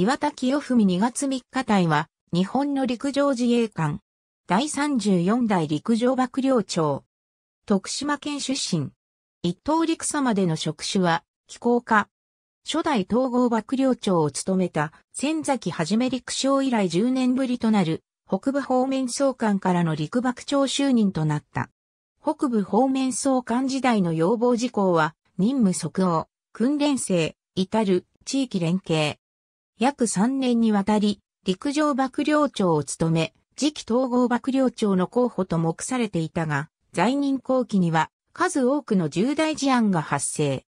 岩田清文2月3日隊は、日本の陸上自衛官。第34代陸上幕僚長。徳島県出身。一等陸様での職種は、機構課。初代統合幕僚長を務めた、千崎はじめ陸将以来10年ぶりとなる、北部方面総監からの陸幕長就任となった。北部方面総監時代の要望事項は、任務即応、訓練生、至る、地域連携、約3年にわたり、陸上幕僚長を務め、次期統合幕僚長の候補と目されていたが、在任後期には数多くの重大事案が発生。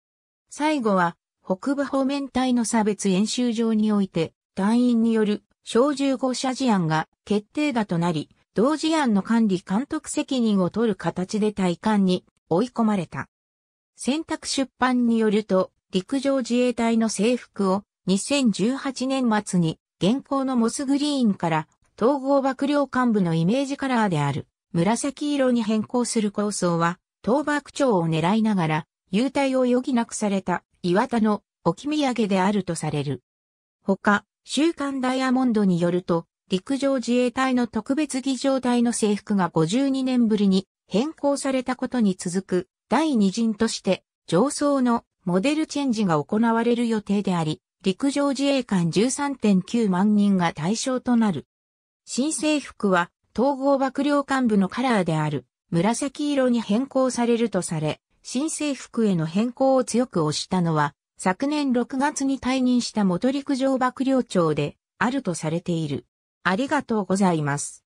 最後は、北部方面隊の差別演習場において、隊員による小銃号者事案が決定打となり、同事案の管理監督責任を取る形で退官に追い込まれた。選択出版によると、陸上自衛隊の制服を2018年末に現行のモスグリーンから統合幕僚幹部のイメージカラーである紫色に変更する構想は東幕長を狙いながら優待を余儀なくされた岩田の置き土産であるとされる。他、週刊ダイヤモンドによると陸上自衛隊の特別儀仗隊の制服が52年ぶりに変更されたことに続く第二陣として上層のモデルチェンジが行われる予定であり、陸上自衛官13.9万人が対象となる。新制服は統合幕僚幹部のカラーである紫色に変更されるとされ、新制服への変更を強く推したのは、昨年6月に退任した元陸上幕僚長であるとされている。ありがとうございます。